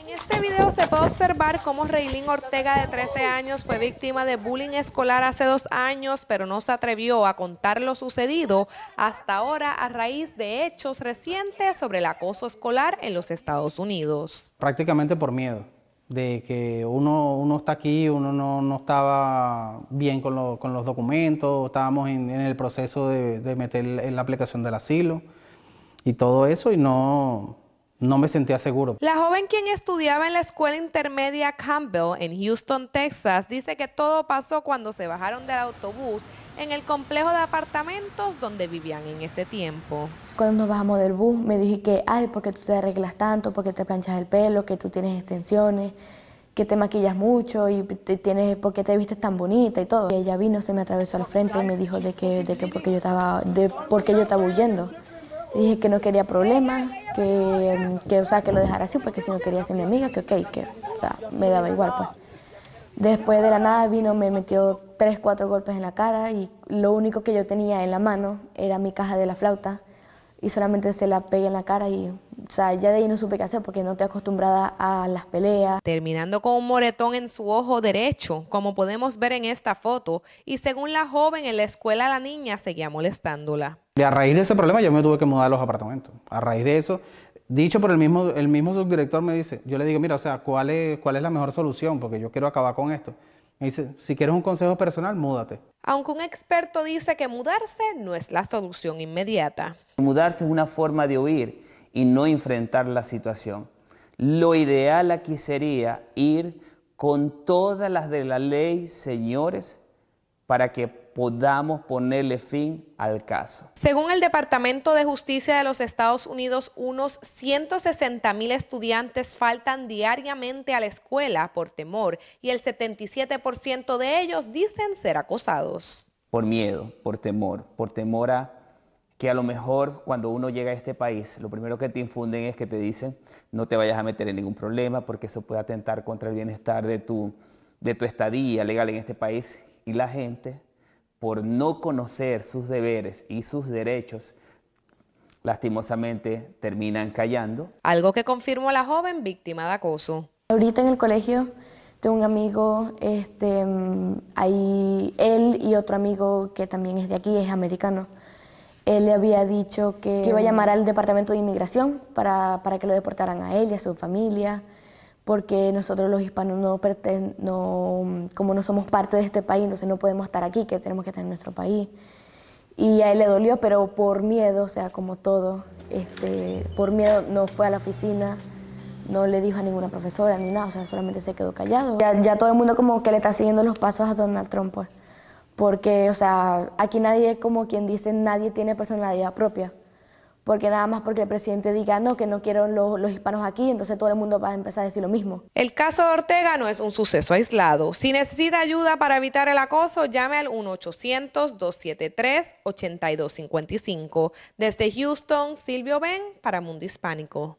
En este video se puede observar cómo Reilín Ortega de 13 años fue víctima de bullying escolar hace dos años, pero no se atrevió a contar lo sucedido hasta ahora a raíz de hechos recientes sobre el acoso escolar en los Estados Unidos. Prácticamente por miedo, de que uno, uno está aquí, uno no, estaba bien con, los documentos, estábamos en, el proceso de, de meter en la aplicación del asilo y todo eso y no, no me sentía seguro. La joven quien estudiaba en la escuela intermedia Campbell en Houston, Texas, dice que todo pasó cuando se bajaron del autobús en el complejo de apartamentos donde vivían en ese tiempo. Cuando nos bajamos del bus me dije que, ay, porque tú te arreglas tanto, porque te planchas el pelo, que tú tienes extensiones, que te maquillas mucho y te tienes, porque te vistes tan bonita y todo. Y ella vino, se me atravesó al frente y me dijo de que, de que porque yo estaba, de porque yo estaba huyendo dije que no quería problemas, que, que, sea, que lo dejara así, porque si no quería ser mi amiga, que ok, que o sea, me daba igual. pues. Después de la nada vino, me metió tres, cuatro golpes en la cara y lo único que yo tenía en la mano era mi caja de la flauta y solamente se la pegué en la cara y, ya de ahí no supe qué hacer porque no te acostumbrada a las peleas. Terminando con un moretón en su ojo derecho, como podemos ver en esta foto, y según la joven en la escuela la niña seguía molestándola. Y a raíz de ese problema yo me tuve que mudar los apartamentos. A raíz de eso, dicho por el mismo, el mismo subdirector me dice, yo le digo, mira, o sea, ¿cuál es, cuál es la mejor solución? Porque yo quiero acabar con esto dice, si quieres un consejo personal, múdate. Aunque un experto dice que mudarse no es la solución inmediata. Mudarse es una forma de huir y no enfrentar la situación. Lo ideal aquí sería ir con todas las de la ley, señores, para que podamos ponerle fin al caso. Según el Departamento de Justicia de los Estados Unidos, unos 160 mil estudiantes faltan diariamente a la escuela por temor y el 77% de ellos dicen ser acosados. Por miedo, por temor, por temor a que a lo mejor cuando uno llega a este país, lo primero que te infunden es que te dicen no te vayas a meter en ningún problema porque eso puede atentar contra el bienestar de tu, de tu estadía legal en este país y la gente por no conocer sus deberes y sus derechos, lastimosamente terminan callando. Algo que confirmó la joven víctima de acoso. Ahorita en el colegio tengo un amigo, este, él y otro amigo que también es de aquí, es americano. Él le había dicho que, iba a llamar al departamento de inmigración para que lo deportaran a él y a su familia porque nosotros los hispanos no, no, como no somos parte de este país, entonces no podemos estar aquí, que tenemos que estar en nuestro país. Y a él le dolió, pero por miedo, o sea, como todo, este, por miedo no fue a la oficina, no le dijo a ninguna profesora ni nada, o sea, solamente se quedó callado. Ya, ya todo el mundo como que le está siguiendo los pasos a Donald Trump, pues, porque, o sea, aquí nadie, como quien dice, nadie tiene personalidad propia porque nada más porque el presidente diga no, que no quieren los, hispanos aquí, entonces todo el mundo va a empezar a decir lo mismo. El caso de Ortega no es un suceso aislado. Si necesita ayuda para evitar el acoso, llame al 1-800-273-8255. Desde Houston, Silvio Ben para Mundo Hispánico.